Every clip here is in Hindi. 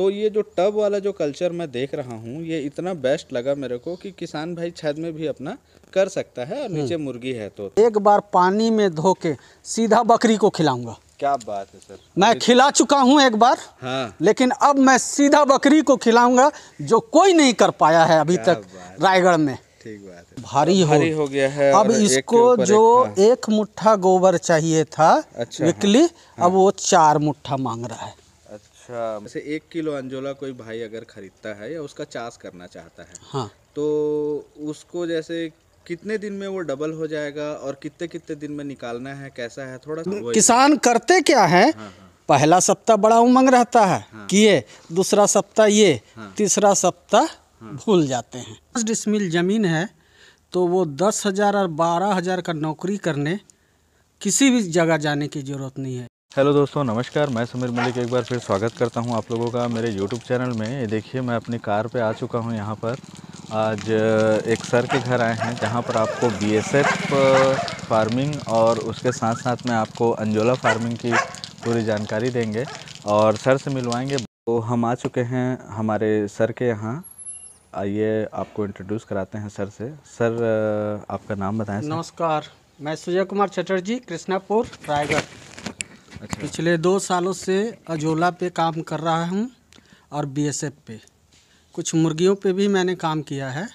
तो ये जो टब वाला जो कल्चर मैं देख रहा हूँ ये इतना बेस्ट लगा मेरे को कि किसान भाई छत में भी अपना कर सकता है और हम्म। नीचे मुर्गी है तो एक बार पानी में धो के सीधा बकरी को खिलाऊंगा क्या बात है सर मैं खिला चुका हूँ एक बार हाँ। लेकिन अब मैं सीधा बकरी को खिलाऊंगा जो कोई नहीं कर पाया है अभी तक रायगढ़ में ठीक बात है भारी, तो भारी हो, गया है अब इसको एक जो एक, हाँ। एक मुट्ठा गोबर चाहिए था अच्छा, विकली हाँ, अब वो चार मुट्ठा मांग रहा है अच्छा जैसे एक किलो अंजोला कोई भाई अगर खरीदता है या उसका चास करना चाहता है हाँ तो उसको जैसे कितने दिन में वो डबल हो जाएगा और कितने कितने दिन में निकालना है कैसा है थोड़ा सा किसान करते क्या है हाँ, हाँ। पहला सप्ताह बड़ा उमंग रहता है हाँ। कि ये दूसरा सप्ताह ये हाँ। तीसरा सप्ताह हाँ। भूल जाते हैं दस डिसमिल जमीन है तो वो दस हजार और बारह हजार का नौकरी करने किसी भी जगह जाने की जरूरत नहीं है हेलो दोस्तों नमस्कार मैं समीर मलिक एक बार फिर स्वागत करता हूं आप लोगों का मेरे यूट्यूब चैनल में ये देखिए मैं अपनी कार पे आ चुका हूं यहां पर आज एक सर के घर आए हैं जहां पर आपको बीएसएफ फार्मिंग और उसके साथ साथ में आपको अंजोला फार्मिंग की पूरी जानकारी देंगे और सर से मिलवाएंगे तो हम आ चुके हैं हमारे सर के यहाँ आइए आपको इंट्रोड्यूस कराते हैं सर से सर आपका नाम बताएँ नमस्कार मैं सुजय कुमार चटर्जी कृष्णापुर रायगढ़ अच्छा। पिछले दो सालों से अजोला पे काम कर रहा हूँ और बीएसएफ पे कुछ मुर्गियों पे भी मैंने काम किया है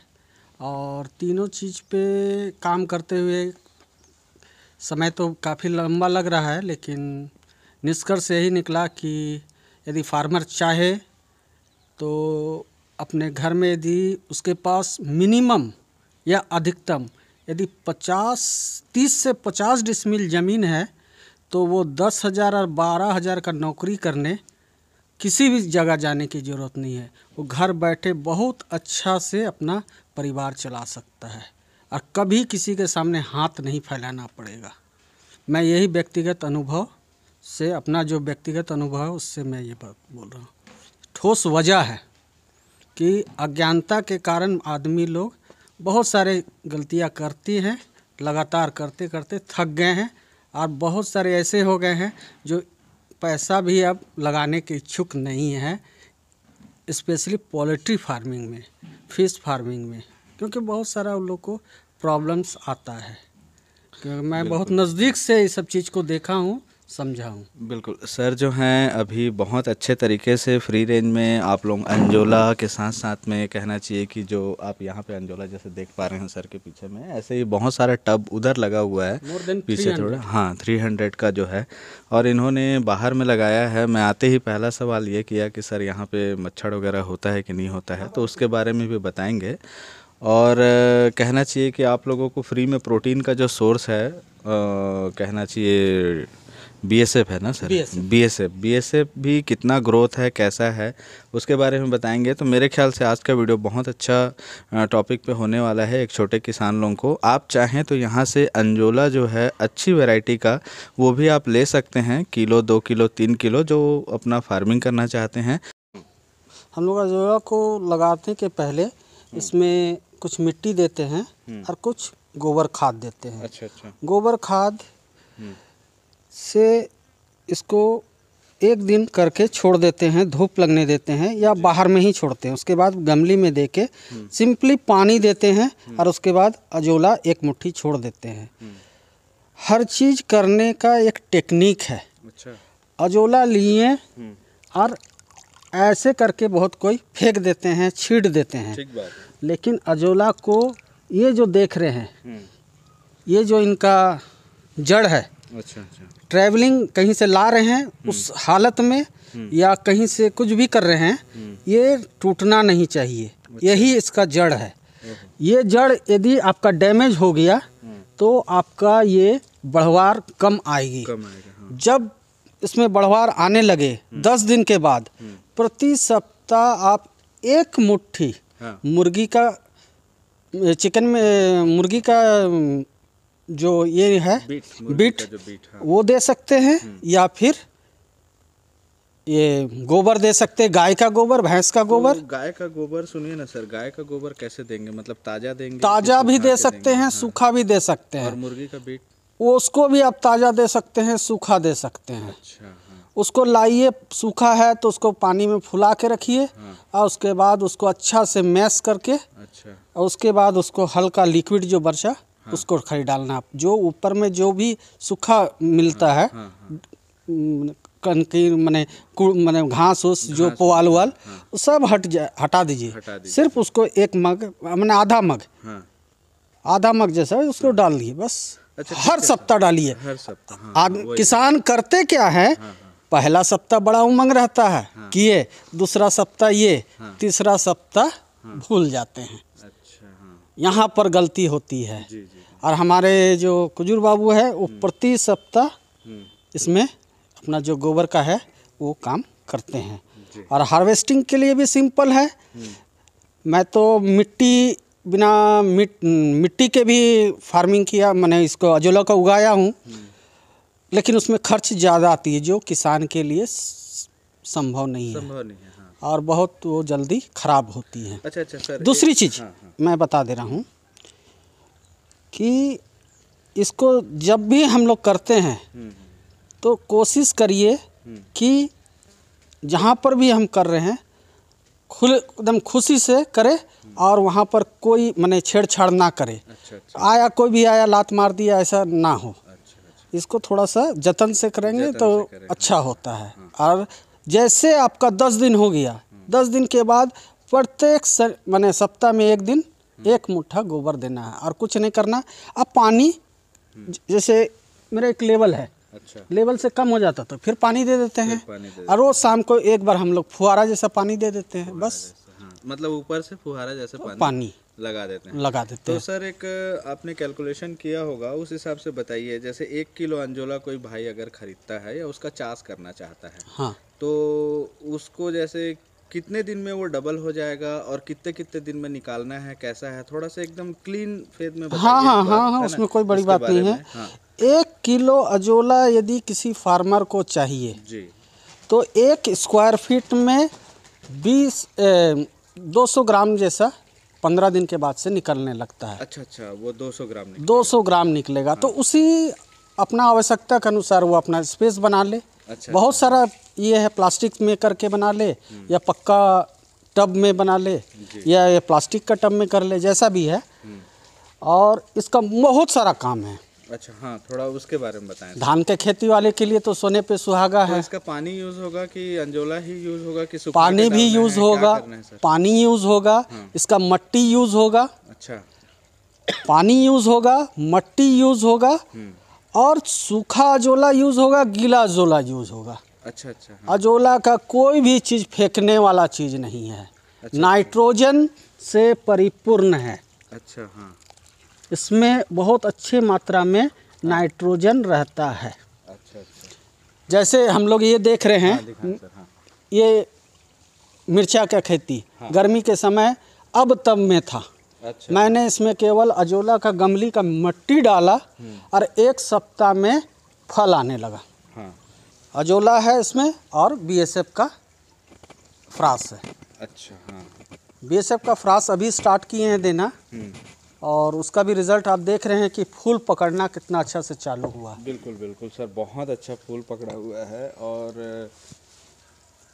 और तीनों चीज़ पे काम करते हुए समय तो काफ़ी लंबा लग रहा है लेकिन निष्कर्ष यही निकला कि यदि फार्मर चाहे तो अपने घर में यदि उसके पास मिनिमम या अधिकतम यदि 50 30 से 50 डिसमिल ज़मीन है तो वो दस हज़ार और बारह हज़ार का नौकरी करने किसी भी जगह जाने की ज़रूरत नहीं है वो घर बैठे बहुत अच्छा से अपना परिवार चला सकता है और कभी किसी के सामने हाथ नहीं फैलाना पड़ेगा मैं यही व्यक्तिगत अनुभव से अपना जो व्यक्तिगत अनुभव है उससे मैं ये बात बोल रहा हूँ ठोस वजह है कि अज्ञानता के कारण आदमी लोग बहुत सारे गलतियाँ करती हैं लगातार करते करते थक गए हैं और बहुत सारे ऐसे हो गए हैं जो पैसा भी अब लगाने के इच्छुक नहीं है स्पेशली पोल्ट्री फार्मिंग में फिश फार्मिंग में क्योंकि बहुत सारा उन लोग को प्रॉब्लम्स आता है क्योंकि मैं बहुत नज़दीक से इस सब चीज़ को देखा हूँ समझाऊँ बिल्कुल सर जो हैं अभी बहुत अच्छे तरीके से फ्री रेंज में आप लोग अंजोला के साथ साथ में कहना चाहिए कि जो आप यहाँ पे अंजोला जैसे देख पा रहे हैं सर के पीछे में ऐसे ही बहुत सारा टब उधर लगा हुआ है पीछे थोड़ा हाँ थ्री हंड्रेड का जो है और इन्होंने बाहर में लगाया है मैं आते ही पहला सवाल ये किया कि सर यहाँ पर मच्छर वगैरह होता है कि नहीं होता है तो उसके बारे में भी बताएँगे और कहना चाहिए कि आप लोगों को फ्री में प्रोटीन का जो सोर्स है कहना चाहिए बीएसएफ है ना सर बीएसएफ बीएसएफ भी कितना ग्रोथ है कैसा है उसके बारे में बताएंगे तो मेरे ख्याल से आज का वीडियो बहुत अच्छा टॉपिक पे होने वाला है एक छोटे किसान लोगों को आप चाहें तो यहाँ से अंजोला जो है अच्छी वैरायटी का वो भी आप ले सकते हैं किलो दो किलो तीन किलो जो अपना फार्मिंग करना चाहते हैं हम लोग अंजोला को लगाते के पहले हम्म। इसमें कुछ मिट्टी देते हैं हम्म। और कुछ गोबर खाद देते हैं अच्छा अच्छा गोबर खाद से इसको एक दिन करके छोड़ देते हैं धूप लगने देते हैं या बाहर में ही छोड़ते हैं उसके बाद गमली में दे के हम्म। सिंपली पानी देते हैं हम्म। और उसके बाद अजोला एक मुट्ठी छोड़ देते हैं हम्म। हर चीज़ करने का एक टेक्निक है अच्छा। अजोला लिए और ऐसे करके बहुत कोई फेंक देते हैं छीट देते हैं लेकिन अजोला को ये जो देख रहे हैं ये जो इनका जड़ है अच्छा अच्छा ट्रैवलिंग कहीं से ला रहे हैं हम्म। उस हालत में हम्म। या कहीं से कुछ भी कर रहे हैं हम्म। ये टूटना नहीं चाहिए अच्छा। यही इसका जड़ है ये जड़ यदि आपका डैमेज हो गया तो आपका ये बढ़वार कम आएगी कम हाँ। जब इसमें बढ़वार आने लगे दस दिन के बाद प्रति सप्ताह आप एक मुट्ठी हाँ। मुर्गी का चिकन में मुर्गी का जो ये है बीट, बीट, बीट हाँ। वो दे सकते हैं हम्म। या फिर ये गोबर दे सकते हैं गाय का गोबर भैंस का तो गोबर तो गाय का गोबर सुनिए ना सर गाय का गोबर कैसे देंगे मतलब ताजा देंगे ताजा भी दे सकते हैं हाँ। सूखा भी दे सकते हैं मुर्गी का बीट वो उसको भी आप ताजा दे सकते हैं सूखा दे सकते हैं अच्छा हाँ। उसको लाइए सूखा है तो उसको पानी में फुला के रखिए हाँ। और उसके बाद उसको अच्छा से मैश करके अच्छा और उसके बाद उसको हल्का लिक्विड जो बरसा हाँ। उसको खरी डालना आप जो ऊपर में जो भी सूखा मिलता हाँ, है हाँ, हाँ। कनकी मैंने मैंने घास उस जो पोवाल वाल हाँ। सब हट जा हटा दीजिए सिर्फ उसको एक मग मैंने आधा मग हाँ। आधा मग जैसा उसको डाल दिए बस अच्छा, हर सप्ताह डालिए हर सप्ताह हाँ, किसान करते क्या है हाँ, हाँ, पहला सप्ताह बड़ा उमंग रहता है हाँ, किए दूसरा सप्ताह ये हाँ, तीसरा सप्ताह हाँ, भूल जाते हैं यहाँ पर गलती होती है जी, जी। और हमारे जो कुजूर बाबू है वो हम्म। प्रति सप्ताह हम्म। इसमें अपना जो गोबर का है वो काम करते हैं और हार्वेस्टिंग के लिए भी सिंपल है हम्म। मैं तो मिट्टी बिना मिट, मिट्टी के भी फार्मिंग किया मैंने इसको अजोला का उगाया हूँ लेकिन उसमें खर्च ज़्यादा आती है जो किसान के लिए संभव नहीं संभव नहीं है और बहुत वो जल्दी ख़राब होती हैं अच्छा अच्छा सर दूसरी चीज़ हाँ, हाँ। मैं बता दे रहा हूँ कि इसको जब भी हम लोग करते हैं हम्म। तो कोशिश करिए हम्म। कि जहाँ पर भी हम कर रहे हैं खुल एकदम खुशी से करे और वहाँ पर कोई मैंने छेड़छाड़ ना करे अच्छा, अच्छा। आया कोई भी आया लात मार दिया ऐसा ना हो अच्छा, अच्छा। इसको थोड़ा सा जतन से करेंगे जतन तो से करें। अच्छा होता है हाँ। और जैसे आपका दस दिन हो गया दस दिन के बाद प्रत्येक मैंने सप्ताह में एक दिन एक मुट्ठा गोबर देना है और कुछ नहीं करना अब पानी जैसे मेरा एक लेवल है अच्छा। लेवल से कम हो जाता तो फिर पानी दे देते हैं दे और रोज शाम को एक बार हम लोग फुहारा जैसा पानी दे देते हैं बस हाँ। मतलब ऊपर से फुहारा जैसा तो पानी, पानी लगा देते हैं लगा देते तो हैं। सर एक आपने कैलकुलेशन किया होगा उस हिसाब से बताइए जैसे एक किलो अंजोला कोई भाई अगर खरीदता है या उसका चास करना चाहता है हाँ। तो उसको जैसे कितने दिन में वो डबल हो जाएगा और कितने कितने दिन में निकालना है कैसा है थोड़ा सा एकदम क्लीन फेज हाँ, हाँ, हाँ, में हाँ हाँ हाँ हाँ उसमें कोई बड़ी बात नहीं है एक किलो अजोला यदि किसी फार्मर को चाहिए जी तो एक स्क्वायर फीट में बीस दो सौ ग्राम जैसा पंद्रह दिन के बाद से निकलने लगता है अच्छा अच्छा वो दो सौ ग्राम दो सौ ग्राम निकलेगा तो हाँ। तो उसी अपना आवश्यकता के अनुसार वो अपना स्पेस बना ले अच्छा बहुत अच्छा। सारा ये है प्लास्टिक में करके बना ले हम्म। या पक्का टब में बना ले या ये प्लास्टिक का टब में कर ले जैसा भी है हम्म। और इसका बहुत सारा काम है अच्छा हाँ थोड़ा उसके बारे में बताएं धान के खेती वाले के लिए तो सोने पे सुहागा तो है इसका पानी यूज होगा कि अंजोला ही यूज होगा कि पानी भी यूज होगा पानी यूज होगा हाँ। इसका मट्टी यूज होगा अच्छा पानी यूज होगा मट्टी यूज होगा हम्म। और सूखा अजोला यूज़ होगा गीला अजोला यूज़ होगा अच्छा अच्छा हाँ। अजोला का कोई भी चीज़ फेंकने वाला चीज़ नहीं है अच्छा, नाइट्रोजन से परिपूर्ण है अच्छा हाँ इसमें बहुत अच्छी मात्रा में हाँ। नाइट्रोजन रहता है अच्छा अच्छा जैसे हम लोग ये देख रहे हैं हाँ, हाँ। ये मिर्चा का खेती हाँ। गर्मी के समय अब तब में था अच्छा। मैंने इसमें केवल अजोला का गमली का मट्टी डाला और एक सप्ताह में फल आने लगा हाँ। अजोला है इसमें और बीएसएफ का फ्रास है अच्छा हाँ। बीएसएफ का फ्रास अभी स्टार्ट किए हैं देना हम्म। और उसका भी रिजल्ट आप देख रहे हैं कि फूल पकड़ना कितना अच्छा से चालू हुआ बिल्कुल बिल्कुल सर बहुत अच्छा फूल पकड़ा हुआ है और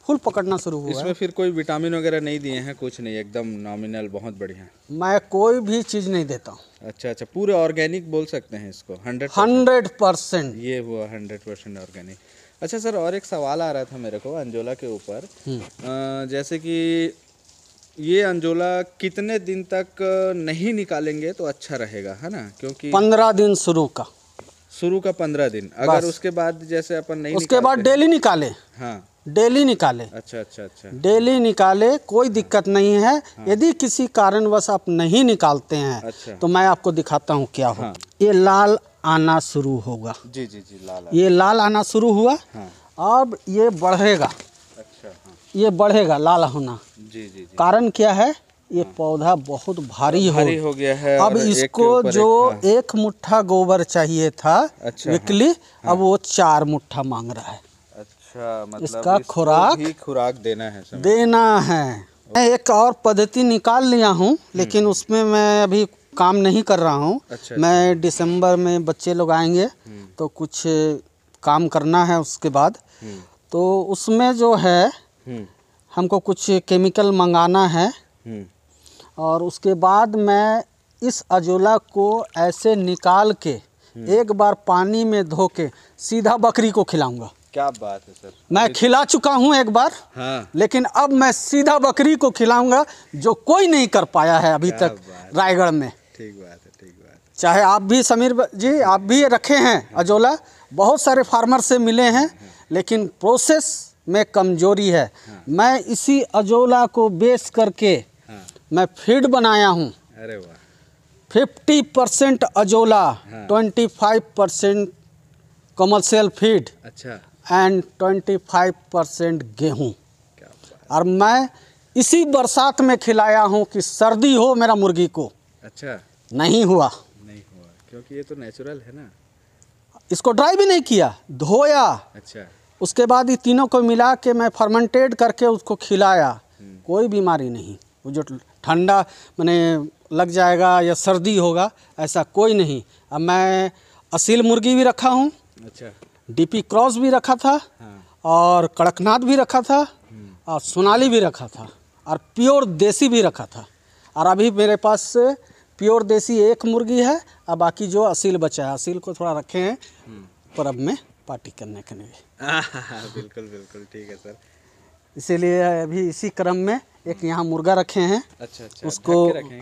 फुल पकड़ना शुरू हुआ इसमें फिर कोई विटामिन वगैरह नहीं दिए हैं कुछ नहीं एकदम नॉमिनल बहुत बढ़िया मैं कोई भी चीज़ नहीं देता हूँ अच्छा अच्छा पूरे ऑर्गेनिक बोल सकते हैं इसको हंड्रेड हंड्रेड परसेंट ये हुआ हंड्रेड परसेंट ऑर्गेनिक अच्छा सर और एक सवाल आ रहा था मेरे को अंजोला के ऊपर हम्म। जैसे कि ये अंजोला कितने दिन तक नहीं निकालेंगे तो अच्छा रहेगा है ना क्योंकि पंद्रह दिन शुरू का शुरू का पंद्रह दिन अगर उसके बाद जैसे अपन नहीं उसके बाद डेली निकाले हाँ डेली निकाले अच्छा अच्छा अच्छा डेली निकाले कोई दिक्कत नहीं है हाँ। यदि किसी कारणवश आप नहीं निकालते हैं अच्छा। तो मैं आपको दिखाता हूँ क्या हो हाँ। ये लाल आना शुरू होगा जी जी जी लाल ये लाल आना शुरू हुआ हाँ। अब ये बढ़ेगा अच्छा हाँ। ये बढ़ेगा लाल होना जी जी, जी। कारण क्या है ये हाँ। पौधा बहुत भारी, भारी हो, गया है अब इसको एक जो एक, हाँ। एक मुट्ठा गोबर चाहिए था अच्छा, हाँ, अब वो चार मुट्ठा मांग रहा है अच्छा मतलब इसका खुराक ही खुराक देना है समय। देना है मैं एक और पद्धति निकाल लिया हूँ हम्म। लेकिन उसमें मैं अभी काम नहीं कर रहा हूँ अच्छा, मैं अच्छा। दिसंबर में बच्चे लोग आएंगे हम्म। तो कुछ काम करना है उसके बाद हम्म। तो उसमें जो है हमको कुछ केमिकल मंगाना है और उसके बाद मैं इस अजोला को ऐसे निकाल के एक बार पानी में धो के सीधा बकरी को खिलाऊंगा क्या बात है सर मैं तो- खिला चुका हूँ एक बार हाँ। लेकिन अब मैं सीधा बकरी को खिलाऊंगा जो कोई नहीं कर पाया है अभी तक रायगढ़ में ठीक बात है ठीक बात है। चाहे आप भी समीर जी आप भी रखे हैं हाँ। अजोला बहुत सारे फार्मर से मिले हैं हाँ। लेकिन प्रोसेस में कमजोरी है हाँ। मैं इसी अजोला को बेच करके हाँ। मैं फीड बनाया हूँ अरे fifty percent azolla twenty five percent commercial feed अच्छा एंड 25 परसेंट गेहूँ और मैं इसी बरसात में खिलाया हूँ कि सर्दी हो मेरा मुर्गी को अच्छा नहीं हुआ नहीं हुआ क्योंकि ये तो नेचुरल है ना इसको ड्राई भी नहीं किया धोया अच्छा उसके बाद ये तीनों को मिला के मैं फर्मेंटेड करके उसको खिलाया हम्म। कोई बीमारी नहीं वो जो ठंडा मैंने लग जाएगा या सर्दी होगा ऐसा कोई नहीं अब मैं असील मुर्गी भी रखा हूँ अच्छा डीपी क्रॉस भी रखा था हाँ। और कड़कनाथ भी रखा था हम्म। और सोनाली भी रखा था और प्योर देसी भी रखा था और अभी मेरे पास प्योर देसी एक मुर्गी है और बाकी जो असील बचा है असील को थोड़ा रखे हैं हम्म। पर अब में पार्टी करने के लिए बिल्कुल बिल्कुल ठीक है सर इसीलिए अभी इसी क्रम में एक यहाँ मुर्गा रखे हैं अच्छा अच्छा उसको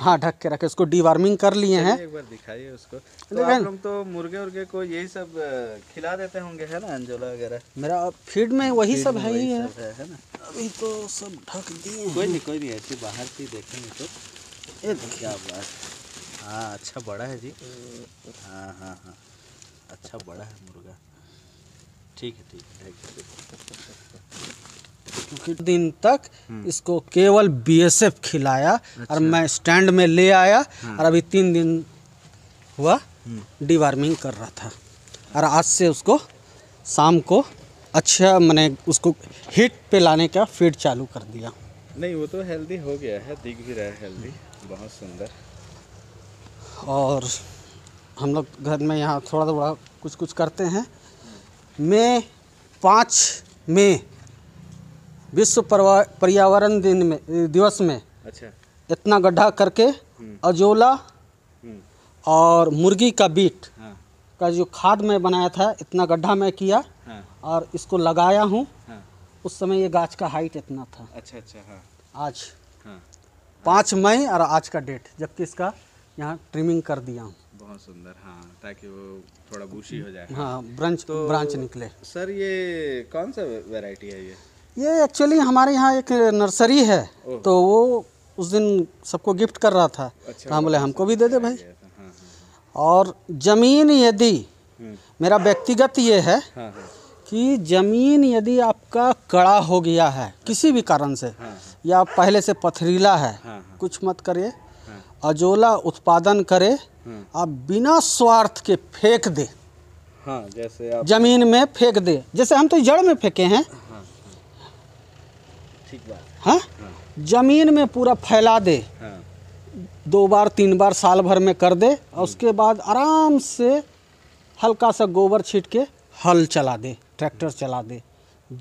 हाँ ढक के रखे उसको डीवार्मिंग कर लिए हैं एक बार दिखाइए उसको तो आप लोग तो मुर्गे उर्गे को यही सब खिला देते होंगे है ना अंजोला वगैरह मेरा फीड में वही फीड सब है ही है, है, ना अभी तो सब ढक दिए कोई नहीं कोई नहीं ऐसी बाहर की देखेंगे तो ये तो क्या बात हाँ अच्छा बड़ा है जी हाँ हाँ हाँ अच्छा बड़ा है मुर्गा ठीक है ठीक है दिन तक इसको केवल बीएसएफ खिलाया अच्छा। और मैं स्टैंड में ले आया हाँ। और अभी तीन दिन हुआ डिवार्मिंग हम्म। कर रहा था और आज से उसको शाम को अच्छा मैंने उसको हीट पे लाने का फीड चालू कर दिया नहीं वो तो हेल्दी हो गया है दिख भी रहा है हेल्दी बहुत सुंदर और हम लोग घर में यहाँ थोड़ा थोड़ा कुछ कुछ करते हैं मैं पाँच में विश्व पर्यावरण दिन में दिवस में अच्छा इतना गड्ढा करके हम्म। अजोला हम्म। और मुर्गी का बीट हाँ। का जो खाद मैं बनाया था इतना गड्ढा मैं किया हाँ। और इसको लगाया हूँ हाँ। उस समय ये गाछ का हाइट इतना था अच्छा अच्छा हाँ। आज हाँ। पाँच मई और आज का डेट जबकि इसका यहाँ ट्रिमिंग कर दिया हूँ बहुत सुंदर हाँ ताकि वो थोड़ा बूशी हो जाए हाँ ब्रांच तो ब्रांच निकले सर ये कौन सा वेराइटी है ये ये एक्चुअली हमारे यहाँ एक नर्सरी है तो वो उस दिन सबको गिफ्ट कर रहा था अच्छा, तो हम बोले हमको भी दे दे भाई हाँ, हाँ, हाँ। और ज़मीन यदि हम्म। मेरा व्यक्तिगत ये है कि ज़मीन यदि आपका कड़ा हो गया है किसी भी कारण से या पहले से पथरीला है कुछ मत करिए अजोला उत्पादन करे आप बिना स्वार्थ के फेंक दे हाँ, जैसे आप जमीन में फेंक दे जैसे हम तो जड़ में फेंके हैं हाँ? हाँ जमीन में पूरा फैला दे हाँ। दो बार तीन बार साल भर में कर दे और उसके हम्म। बाद आराम से हल्का सा गोबर छीट के हल चला दे ट्रैक्टर चला दे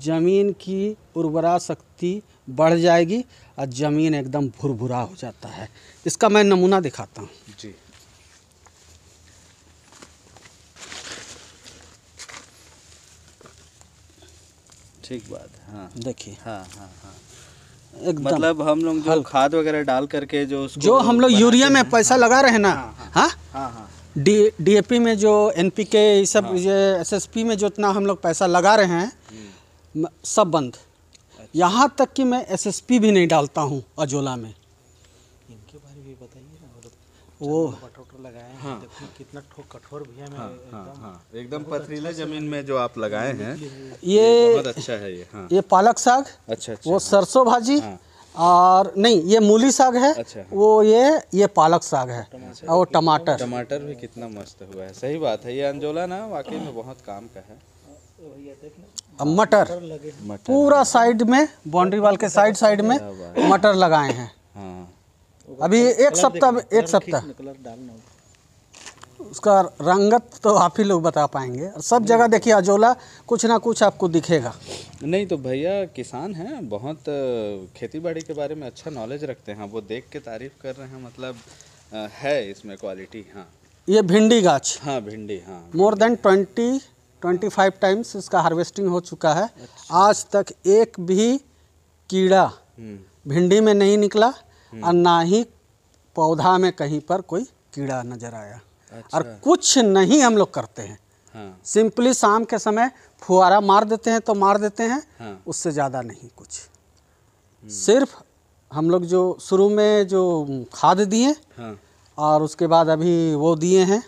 जमीन की उर्वरा शक्ति बढ़ जाएगी और ज़मीन एकदम भुरभुरा हो जाता है इसका मैं नमूना दिखाता हूँ जी ठीक बात हाँ देखिए हाँ हाँ हाँ मतलब हम लोग जो खाद वगैरह डाल करके जो उसको जो हम लोग यूरिया में पैसा हाँ, लगा रहे हैं ना हाँ डी हाँ हाँ, हाँ, हाँ। में जो एनपीके ये सब हाँ, ये एसएसपी में जो इतना हम लोग पैसा लगा रहे हैं हम्म। सब बंद अच्छा। यहाँ तक कि मैं एसएसपी भी नहीं डालता हूँ अजोला में वो लगाए हैं हाँ, कितना कठोर हाँ, हाँ, एकदम, हाँ, एकदम पथरीला जमीन में जो आप लगाए हैं ये बहुत अच्छा है ये हाँ। ये पालक साग अच्छा, अच्छा वो सरसों भाजी हाँ। और नहीं ये मूली साग है अच्छा, हाँ। वो ये ये पालक साग है और टमाटर टमाटर भी कितना मस्त हुआ है सही बात है ये अंजोला ना वाकई में बहुत काम का है मटर पूरा साइड में बाउंड्री वाल के साइड साइड में मटर लगाए हैं अभी एक सप्ताह में एक सप्ताह उसका रंगत तो आप ही लोग बता पाएंगे और सब जगह देखिए अजोला कुछ ना कुछ आपको दिखेगा नहीं तो भैया किसान हैं बहुत खेती बाड़ी के बारे में अच्छा नॉलेज रखते हैं वो देख के तारीफ कर रहे हैं मतलब है इसमें क्वालिटी हाँ ये भिंडी गाछ हाँ भिंडी हाँ more than twenty twenty five times इसका हार्वेस्टिंग हो चुका है अच्छा। आज तक एक भी कीड़ा हम्म। भिंडी में नहीं निकला અનાહી પોધા મેં કહી પર કોઈ કીડા નજર આયા અને કુછ નહીં હમ લોગ કરતે હૈ હા સિમ્પલી સામ કે સમય ફુઆરા માર દેતે હે તો માર દેતે હે હા ઉસ સે જ્યાદા નહીં કુછ સિર્ફ હમ લોગ જો શુરુ મેં જો ખાધ દી હે હા ઓર ઉસ કે બાદ અભી વો دیے હે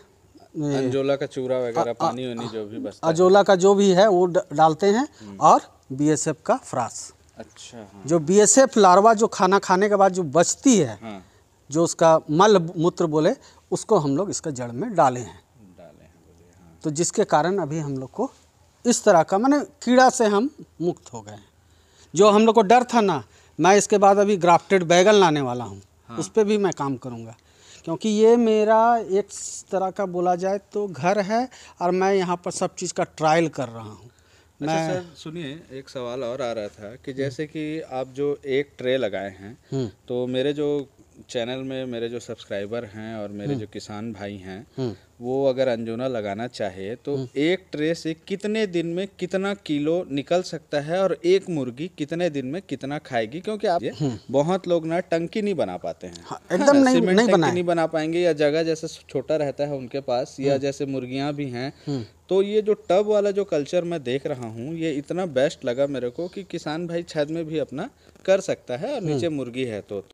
અંજોલા કા ચુરા વગેરા પાણી મેં જો ભી બસ અંજોલા કા જો ભી હે વો ડાલતે હે ઓર બીએસએફ કા ફરાસ अच्छा हाँ। जो बी एस एफ लार्वा जो खाना खाने के बाद जो बचती है हाँ। जो उसका मल मूत्र बोले उसको हम लोग इसका जड़ में डाले हैं डाले हैं हाँ। तो जिसके कारण अभी हम लोग को इस तरह का मैंने कीड़ा से हम मुक्त हो गए हैं जो हम लोग को डर था ना मैं इसके बाद अभी ग्राफ्टेड बैगन लाने वाला हूँ हाँ। उस पर भी मैं काम करूँगा क्योंकि ये मेरा एक तरह का बोला जाए तो घर है और मैं यहाँ पर सब चीज़ का ट्रायल कर रहा हूँ अच्छा सर सुनिए एक सवाल और आ रहा था कि जैसे कि आप जो एक ट्रे लगाए हैं हम्म। तो मेरे जो चैनल में मेरे जो सब्सक्राइबर हैं और मेरे हम्म। जो किसान भाई हैं हम्म। वो अगर अंजोना लगाना चाहे तो हम्म। एक ट्रे से कितने दिन में कितना किलो निकल सकता है और एक मुर्गी कितने दिन में कितना खाएगी क्योंकि आप बहुत लोग ना टंकी नहीं बना पाते हैं हाँ, एकदम नहीं नहीं बना नहीं बना पाएंगे या जगह जैसे छोटा रहता है उनके पास या जैसे मुर्गियां भी हैं तो ये जो टब वाला जो कल्चर मैं देख रहा हूँ ये इतना बेस्ट लगा मेरे को कि किसान भाई छद में भी अपना कर सकता है और नीचे मुर्गी है तो